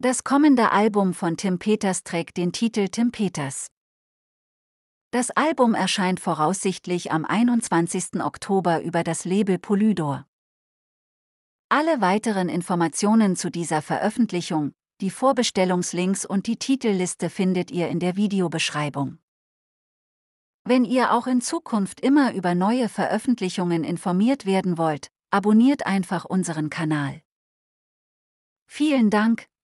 Das kommende Album von Tim Peters trägt den Titel Tim Peters. Das Album erscheint voraussichtlich am 21. Oktober über das Label Polydor. Alle weiteren Informationen zu dieser Veröffentlichung, die Vorbestellungslinks und die Titelliste findet ihr in der Videobeschreibung. Wenn ihr auch in Zukunft immer über neue Veröffentlichungen informiert werden wollt, abonniert einfach unseren Kanal. Vielen Dank,